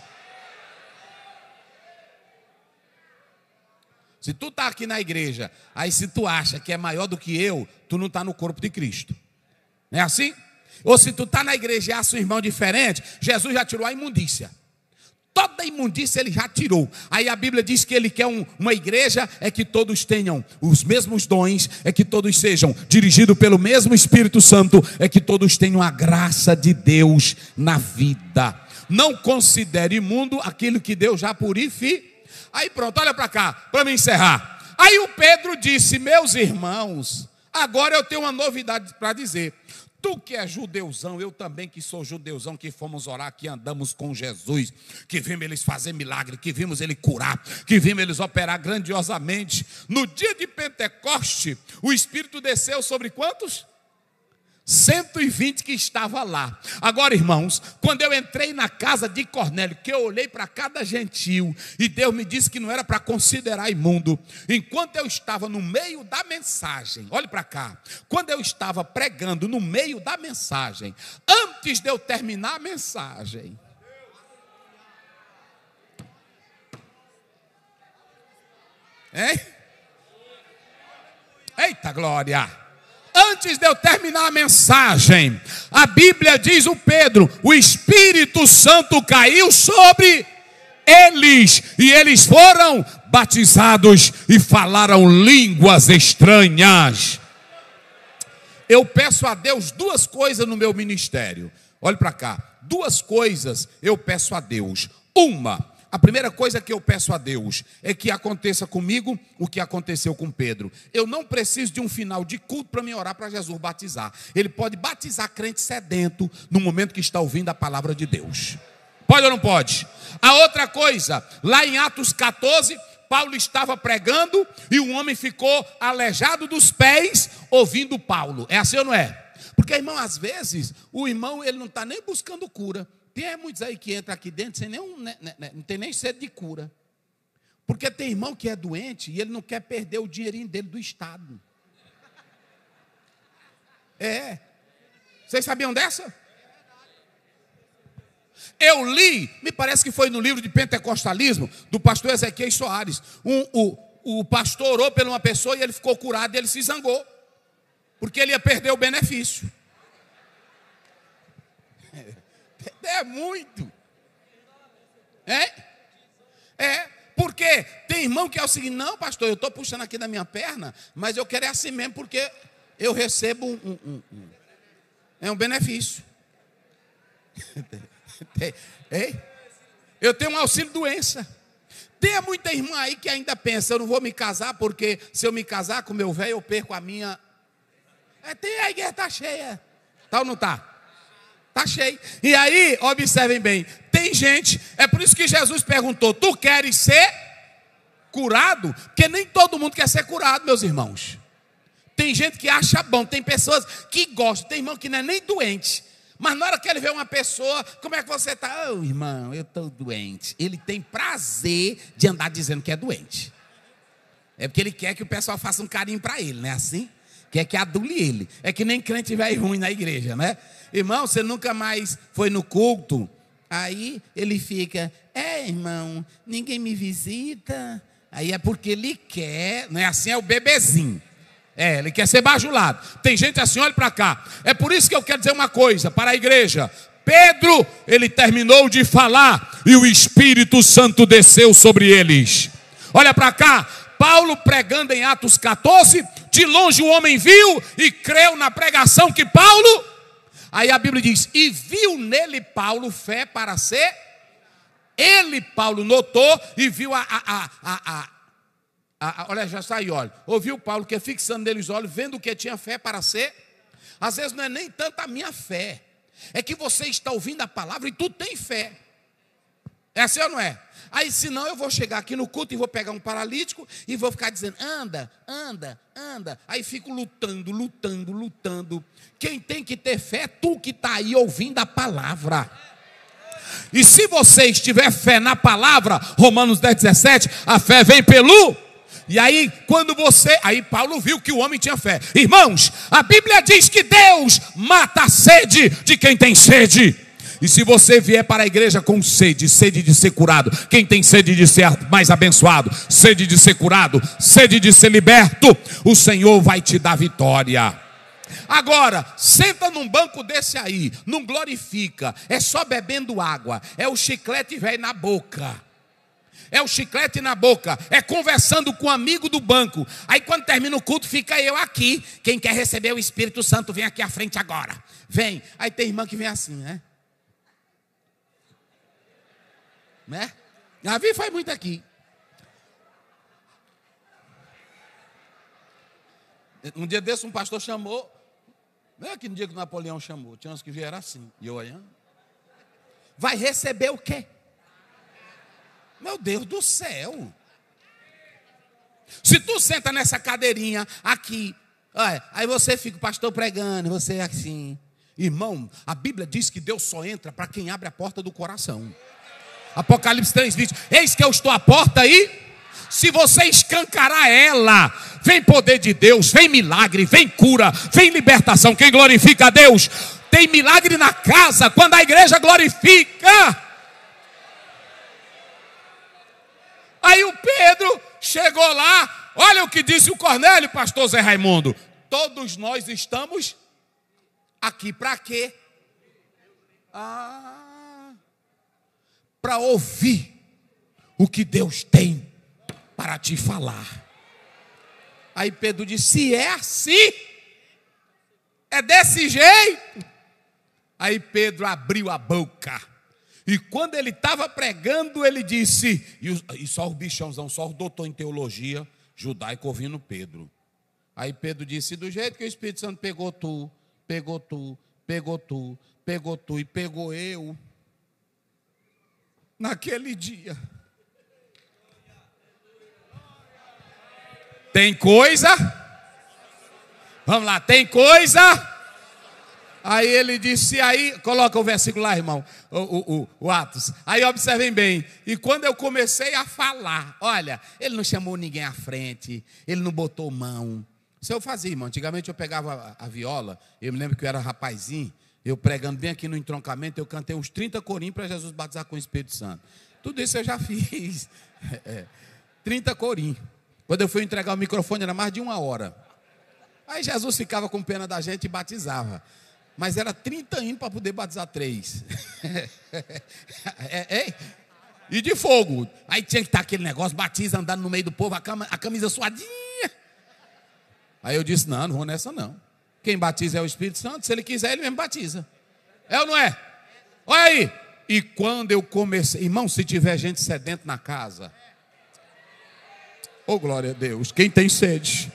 Se tu está aqui na igreja, aí se tu acha que é maior do que eu, tu não está no corpo de Cristo. Não é assim? Ou se tu está na igreja e acha um irmão diferente, Jesus já tirou a imundícia. Toda a imundícia ele já tirou. Aí a Bíblia diz que ele quer um, uma igreja é que todos tenham os mesmos dons, é que todos sejam dirigidos pelo mesmo Espírito Santo, é que todos tenham a graça de Deus na vida. Não considere imundo aquilo que Deus já purificou Aí pronto, olha para cá, para me encerrar. Aí o Pedro disse: Meus irmãos, agora eu tenho uma novidade para dizer. Tu que é judeuzão, eu também que sou judeuzão, que fomos orar, que andamos com Jesus, que vimos eles fazer milagre, que vimos ele curar, que vimos eles operar grandiosamente. No dia de Pentecoste, o Espírito desceu sobre quantos? 120 que estava lá. Agora, irmãos, quando eu entrei na casa de Cornélio, que eu olhei para cada gentil, e Deus me disse que não era para considerar imundo, enquanto eu estava no meio da mensagem, olhe para cá, quando eu estava pregando no meio da mensagem, antes de eu terminar a mensagem, hein? Eita glória! antes de eu terminar a mensagem, a Bíblia diz o Pedro: o Espírito Santo caiu sobre eles, e eles foram batizados e falaram línguas estranhas. Eu peço a Deus duas coisas no meu ministério. Olhe para cá. Duas coisas eu peço a Deus. Uma, a primeira coisa que eu peço a Deus é que aconteça comigo o que aconteceu com Pedro. Eu não preciso de um final de culto para me orar para Jesus batizar. Ele pode batizar crente sedento no momento que está ouvindo a palavra de Deus. Pode ou não pode? A outra coisa, lá em Atos 14, Paulo estava pregando e um homem ficou aleijado dos pés ouvindo Paulo. É assim ou não é? Porque, irmão, às vezes o irmão ele não está nem buscando cura, tem muitos aí que entra aqui dentro sem nenhum, né, né, né, não tem nem sede de cura. Porque tem irmão que é doente e ele não quer perder o dinheirinho dele do Estado. É. Vocês sabiam dessa? Eu li, me parece que foi no livro de pentecostalismo, do pastor Ezequiel Soares. Um, o, o pastor orou por uma pessoa e ele ficou curado e ele se zangou. Porque ele ia perder o benefício. é muito. É? É. Porque tem irmão que é o seguinte: não, pastor, eu estou puxando aqui da minha perna, mas eu quero é assim mesmo, porque eu recebo um, um, um, um. é um benefício. Ei, eu tenho um auxílio doença. Tem muita irmã aí que ainda pensa, eu não vou me casar porque se eu me casar com meu velho eu perco a minha. É, tem a igreja está cheia. Tá ou não tá? Está cheio. E aí, observem bem, tem gente, é por isso que Jesus perguntou: Tu queres ser curado? Porque nem todo mundo quer ser curado, meus irmãos. Tem gente que acha bom, tem pessoas que gostam, tem irmão que não é nem doente. Mas na hora que ele vê uma pessoa, como é que você está? Oh, irmão, eu estou doente. Ele tem prazer de andar dizendo que é doente. É porque ele quer que o pessoal faça um carinho para ele, não é assim? Quer é que adule ele. É que nem crente velho ruim na igreja, né? Irmão, você nunca mais foi no culto. Aí ele fica, é irmão, ninguém me visita. Aí é porque ele quer, não é assim, é o bebezinho. É, ele quer ser bajulado. Tem gente assim, olha para cá. É por isso que eu quero dizer uma coisa para a igreja. Pedro, ele terminou de falar e o Espírito Santo desceu sobre eles. Olha para cá, Paulo pregando em Atos 14, de longe o homem viu e creu na pregação que Paulo. Aí a Bíblia diz: E viu nele Paulo fé para ser. Ele, Paulo, notou e viu a, a, a, a olha, já saiu, olha. Ouviu Paulo que é fixando nele os olhos, vendo que tinha fé para ser. Às vezes não é nem tanto a minha fé. É que você está ouvindo a palavra e tu tem fé. É assim ou não é? Aí, senão, eu vou chegar aqui no culto e vou pegar um paralítico e vou ficar dizendo: anda, anda, anda. Aí fico lutando, lutando, lutando. Quem tem que ter fé é tu que está aí ouvindo a palavra. E se você estiver fé na palavra, Romanos 10, 17, a fé vem pelo. E aí, quando você. Aí Paulo viu que o homem tinha fé. Irmãos, a Bíblia diz que Deus mata a sede de quem tem sede. E se você vier para a igreja com sede, sede de ser curado, quem tem sede de ser mais abençoado, sede de ser curado, sede de ser liberto, o Senhor vai te dar vitória. Agora, senta num banco desse aí, não glorifica, é só bebendo água, é o chiclete velho na boca. É o chiclete na boca, é conversando com o um amigo do banco. Aí quando termina o culto, fica eu aqui. Quem quer receber o Espírito Santo, vem aqui à frente agora. Vem. Aí tem irmã que vem assim, né? Né? Davi faz muito aqui. Um dia desse, um pastor chamou. Não é aquele no dia que Napoleão chamou, tinha uns que vieram assim, e olhando. Vai receber o quê? Meu Deus do céu! Se tu senta nessa cadeirinha aqui, olha, aí você fica o pastor pregando, você é assim. Irmão, a Bíblia diz que Deus só entra para quem abre a porta do coração. Apocalipse 3, 20. Eis que eu estou à porta e se você escancarar ela, vem poder de Deus, vem milagre, vem cura, vem libertação. Quem glorifica a Deus tem milagre na casa quando a igreja glorifica. Aí o Pedro chegou lá, olha o que disse o Cornélio, pastor Zé Raimundo. Todos nós estamos aqui para quê? Ah para ouvir o que Deus tem para te falar. Aí Pedro disse: Se é assim, é desse jeito. Aí Pedro abriu a boca. E quando ele estava pregando, ele disse: E, só os bichãozão, só os doutor em teologia judaico ouvindo Pedro. Aí Pedro disse: Do jeito que o Espírito Santo pegou tu, pegou tu, pegou tu, pegou tu e pegou eu naquele dia. Tem coisa? Vamos lá, tem coisa? Aí ele disse, aí, coloca o versículo lá, irmão, o, o, o, o Atos. Aí observem bem, e quando eu comecei a falar, olha, ele não chamou ninguém à frente, ele não botou mão. Isso eu fazia, irmão. Antigamente eu pegava a, a viola, eu me lembro que eu era rapazinho, eu pregando bem aqui no entroncamento, eu cantei uns 30 corim para Jesus batizar com o Espírito Santo. Tudo isso eu já fiz. É, 30 é. corim. Quando eu fui entregar o microfone, era mais de uma hora. Aí Jesus ficava com pena da gente e batizava. Mas era 30 anos para poder batizar três. É, é, é, e de fogo. Aí tinha que estar tá aquele negócio, batiza andando no meio do povo, a, a camisa suadinha. Aí eu disse: não, não vou nessa não. Quem batiza é o Espírito Santo. Se ele quiser, ele mesmo batiza. É ou não é? Olha aí. E quando eu comecei, irmão, se tiver gente sedenta na casa, oh glória a Deus, quem tem sede?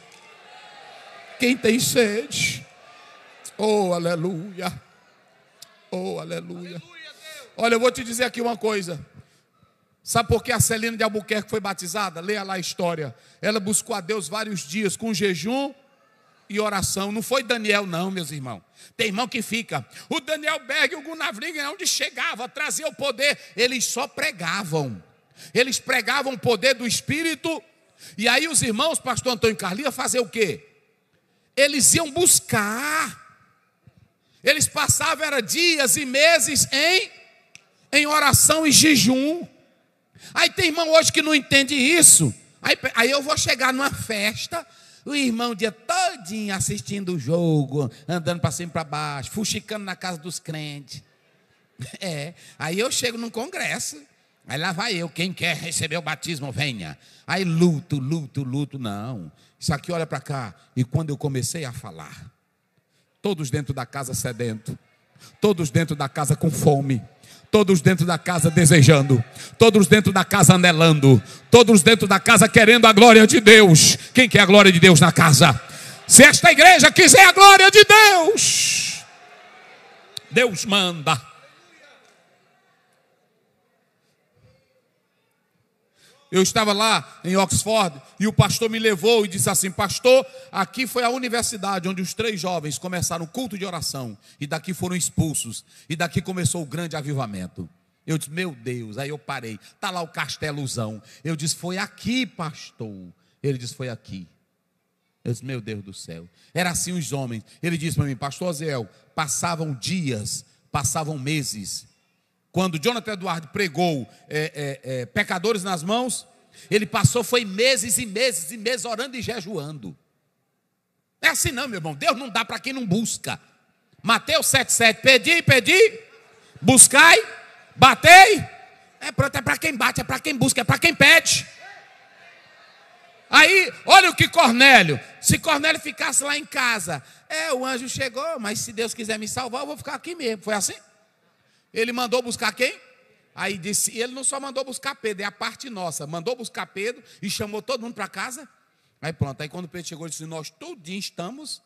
Quem tem sede? Oh, aleluia. Oh, aleluia. aleluia Olha, eu vou te dizer aqui uma coisa. Sabe por que a Celina de Albuquerque foi batizada? Leia lá a história. Ela buscou a Deus vários dias com jejum e oração. Não foi Daniel, não, meus irmãos. Tem irmão que fica. O Daniel Berg e o Gunavring, é onde chegava, trazia o poder. Eles só pregavam. Eles pregavam o poder do Espírito. E aí os irmãos, pastor Antônio Carlinhos, fazer o quê? Eles iam buscar. Eles passavam, era dias e meses em, em oração e jejum. Aí tem irmão hoje que não entende isso. Aí, aí eu vou chegar numa festa, o irmão o dia todinho assistindo o jogo, andando para cima e para baixo, fuxicando na casa dos crentes. É, aí eu chego num congresso, aí lá vai eu, quem quer receber o batismo, venha. Aí luto, luto, luto, não. Isso aqui olha para cá. E quando eu comecei a falar, todos dentro da casa sedento, todos dentro da casa com fome, todos dentro da casa desejando, todos dentro da casa anelando, todos dentro da casa querendo a glória de Deus. Quem quer a glória de Deus na casa? Se esta igreja quiser a glória de Deus, Deus manda. Eu estava lá em Oxford e o pastor me levou e disse assim: Pastor, aqui foi a universidade onde os três jovens começaram o culto de oração e daqui foram expulsos e daqui começou o grande avivamento. Eu disse: Meu Deus, aí eu parei. Tá lá o castelozão. Eu disse: Foi aqui, pastor. Ele disse: Foi aqui. Eu disse: Meu Deus do céu. Era assim os homens. Ele disse para mim: Pastor Azel, passavam dias, passavam meses quando Jonathan Eduardo pregou é, é, é, Pecadores nas Mãos, ele passou, foi meses e meses e meses orando e jejuando. É assim não, meu irmão. Deus não dá para quem não busca. Mateus 7,7. Pedi, pedi, buscai, batei. É pronto, é para quem bate, é para quem busca, é para quem pede. Aí, olha o que Cornélio. Se Cornélio ficasse lá em casa, é, o anjo chegou, mas se Deus quiser me salvar, eu vou ficar aqui mesmo. Foi assim? Ele mandou buscar quem? Aí disse, ele não só mandou buscar Pedro, é a parte nossa. Mandou buscar Pedro e chamou todo mundo para casa. Aí pronto, aí quando Pedro chegou, ele disse: Nós todinho estamos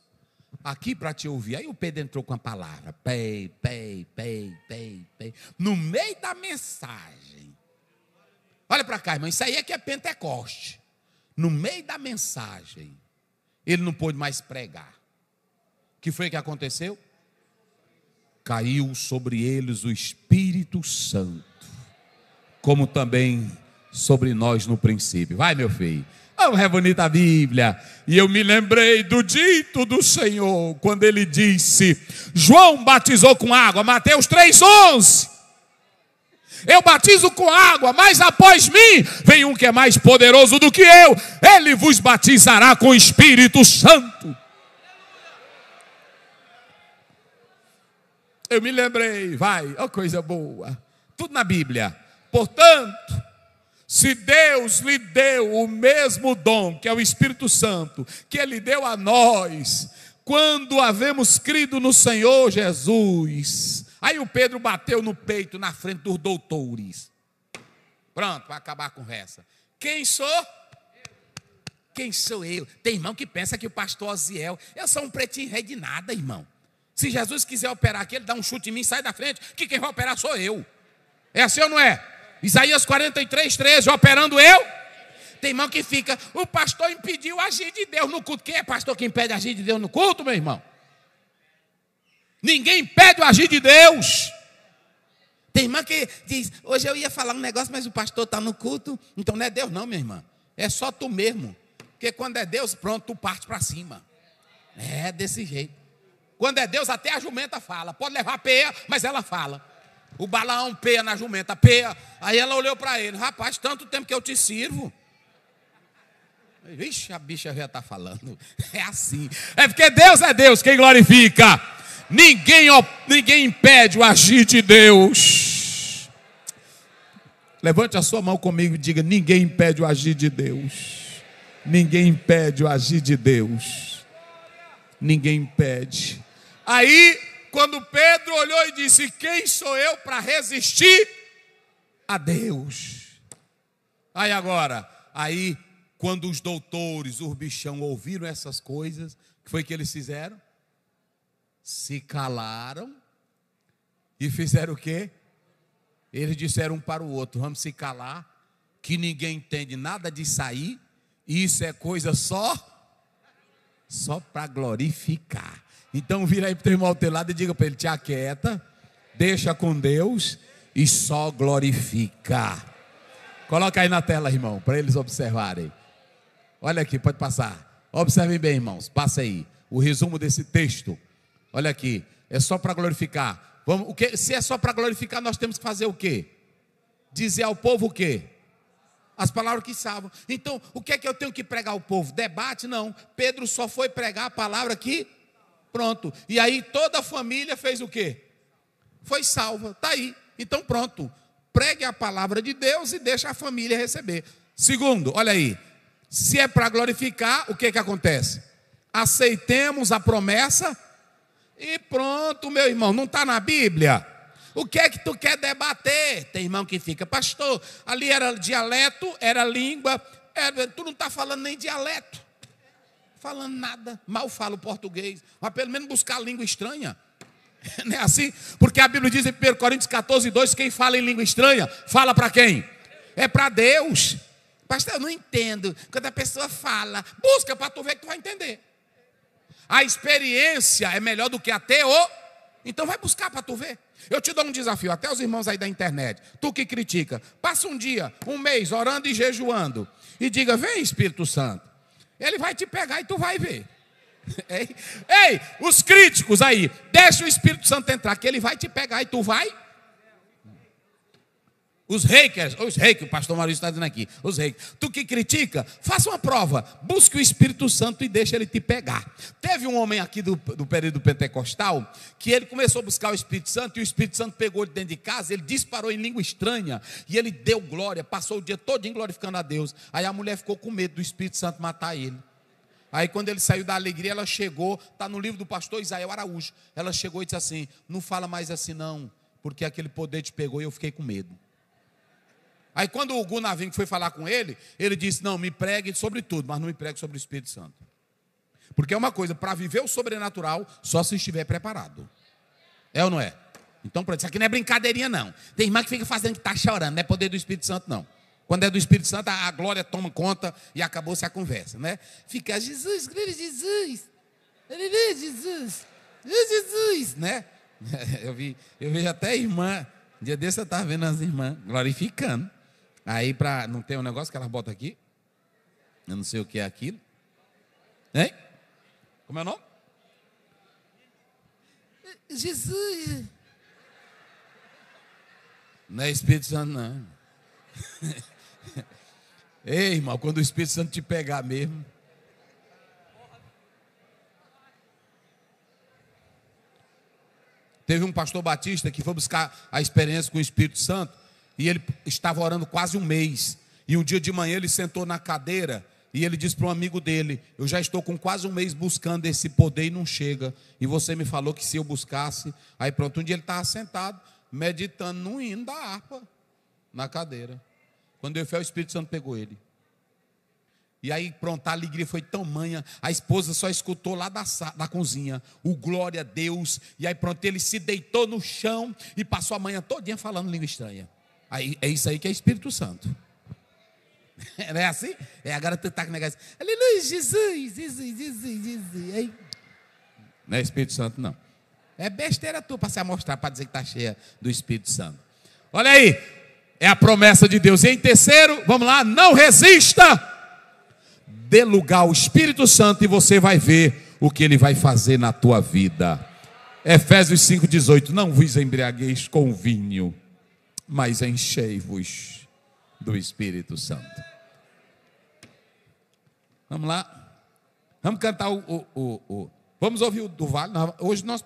aqui para te ouvir. Aí o Pedro entrou com a palavra: pei, pei, pei, pei, pei. No meio da mensagem. Olha para cá, irmão, isso aí é que é Pentecoste. No meio da mensagem, ele não pôde mais pregar. O que foi que aconteceu? caiu sobre eles o Espírito Santo, como também sobre nós no princípio. Vai, meu filho. Vamos é bonita a Bíblia. E eu me lembrei do dito do Senhor, quando ele disse: João batizou com água, Mateus 3,11. Eu batizo com água, mas após mim vem um que é mais poderoso do que eu, ele vos batizará com o Espírito Santo. eu me lembrei, vai, ó oh, coisa boa. Tudo na Bíblia. Portanto, se Deus lhe deu o mesmo dom, que é o Espírito Santo, que ele deu a nós, quando havemos crido no Senhor Jesus. Aí o Pedro bateu no peito na frente dos doutores. Pronto, vai acabar a conversa. Quem sou? Quem sou eu? Tem irmão que pensa que o pastor Oziel, eu sou um pretinho rei de nada, irmão. Se Jesus quiser operar aqui, ele dá um chute em mim, sai da frente, que quem vai operar sou eu. É assim ou não é? Isaías 43, 13, operando eu. Tem mão que fica, o pastor impediu agir de Deus no culto. Quem é pastor que impede agir de Deus no culto, meu irmão? Ninguém impede o agir de Deus. Tem irmã que diz, hoje eu ia falar um negócio, mas o pastor está no culto. Então não é Deus, não, minha irmã. É só tu mesmo. Porque quando é Deus, pronto, tu parte para cima. É desse jeito. Quando é Deus, até a jumenta fala. Pode levar peia, mas ela fala. O Balaão peia na jumenta, peia. Aí ela olhou para ele: Rapaz, tanto tempo que eu te sirvo. Vixe, a bicha já está falando. É assim. É porque Deus é Deus quem glorifica. Ninguém, ninguém impede o agir de Deus. Levante a sua mão comigo e diga: Ninguém impede o agir de Deus. Ninguém impede o agir de Deus. Ninguém impede. Aí, quando Pedro olhou e disse: Quem sou eu para resistir a Deus? Aí agora, aí, quando os doutores, os bichão, ouviram essas coisas, o que foi que eles fizeram? Se calaram e fizeram o quê? Eles disseram um para o outro: Vamos se calar, que ninguém entende nada de sair, isso é coisa só, só para glorificar. Então vira aí para o teu irmão ao teu lado e diga para ele: te aquieta, deixa com Deus e só glorifica. Coloca aí na tela, irmão, para eles observarem. Olha aqui, pode passar. Observem bem, irmãos. Passa aí. O resumo desse texto. Olha aqui. É só para glorificar. Vamos, o que, se é só para glorificar, nós temos que fazer o quê? Dizer ao povo o quê? As palavras que salvam. Então, o que é que eu tenho que pregar ao povo? Debate? Não. Pedro só foi pregar a palavra que Pronto. E aí toda a família fez o quê? Foi salva. Está aí. Então pronto. Pregue a palavra de Deus e deixa a família receber. Segundo, olha aí. Se é para glorificar, o que, que acontece? Aceitemos a promessa e pronto, meu irmão. Não está na Bíblia? O que é que tu quer debater? Tem irmão que fica, pastor, ali era dialeto, era língua, era, tu não está falando nem dialeto falando nada, mal falo português, mas pelo menos buscar língua estranha. Não é assim? Porque a Bíblia diz em 1 Coríntios 14, 2: quem fala em língua estranha, fala para quem? É para Deus. Pastor, eu não entendo. Quando a pessoa fala, busca para tu ver que tu vai entender. A experiência é melhor do que a teo. Então vai buscar para tu ver. Eu te dou um desafio, até os irmãos aí da internet, tu que critica, passa um dia, um mês orando e jejuando e diga: "Vem, Espírito Santo, ele vai te pegar e tu vai ver. Ei, os críticos aí, deixa o Espírito Santo entrar, que ele vai te pegar e tu vai os reikers, os reikers, o pastor Maurício está dizendo aqui, os reikers. Tu que critica, faça uma prova, busque o Espírito Santo e deixa ele te pegar. Teve um homem aqui do, do período pentecostal que ele começou a buscar o Espírito Santo e o Espírito Santo pegou ele dentro de casa, ele disparou em língua estranha e ele deu glória, passou o dia todo glorificando a Deus. Aí a mulher ficou com medo do Espírito Santo matar ele. Aí quando ele saiu da alegria, ela chegou, está no livro do pastor Isael Araújo. Ela chegou e disse assim: Não fala mais assim, não, porque aquele poder te pegou e eu fiquei com medo. Aí quando o Gunavim foi falar com ele, ele disse: Não, me pregue sobre tudo, mas não me pregue sobre o Espírito Santo. Porque é uma coisa, para viver o sobrenatural, só se estiver preparado. É ou não é? Então, isso aqui não é brincadeirinha, não. Tem irmã que fica fazendo que está chorando, não é poder do Espírito Santo, não. Quando é do Espírito Santo, a glória toma conta e acabou-se a conversa, né? Fica, Jesus, glória a Jesus, glória a Jesus, glória a Jesus, né? Eu vi, eu vejo até irmã, dia desse eu estava vendo as irmãs glorificando. Aí para não tem um negócio que elas botam aqui? Eu não sei o que é aquilo. Hein? Como é o nome? Jesus. Não é Espírito Santo, não. Ei, irmão, quando o Espírito Santo te pegar mesmo. Teve um pastor batista que foi buscar a experiência com o Espírito Santo e ele estava orando quase um mês. E um dia de manhã ele sentou na cadeira e ele disse para um amigo dele: Eu já estou com quase um mês buscando esse poder e não chega. E você me falou que se eu buscasse. Aí pronto, um dia ele estava sentado, meditando no hino da harpa, na cadeira. Quando eu fui, o Espírito Santo pegou ele. E aí, pronto, a alegria foi tão manha, A esposa só escutou lá da, da cozinha o glória a Deus. E aí, pronto, ele se deitou no chão e passou a manhã todinha falando língua estranha. Aí, é isso aí que é Espírito Santo. Não é assim? É, agora tu tá com o negócio. Aleluia, Jesus, Jesus, Jesus, Jesus. Aí. Não é Espírito Santo, não. É besteira tu para se amostrar, para dizer que está cheia do Espírito Santo. Olha aí, é a promessa de Deus. E em terceiro, vamos lá, não resista. Dê lugar ao Espírito Santo e você vai ver o que ele vai fazer na tua vida. Efésios 5,18. Não vos embriagueis com vinho mas enchei-vos do Espírito Santo. Vamos lá. Vamos cantar o. o, o, o. Vamos ouvir o do Vale. Hoje nós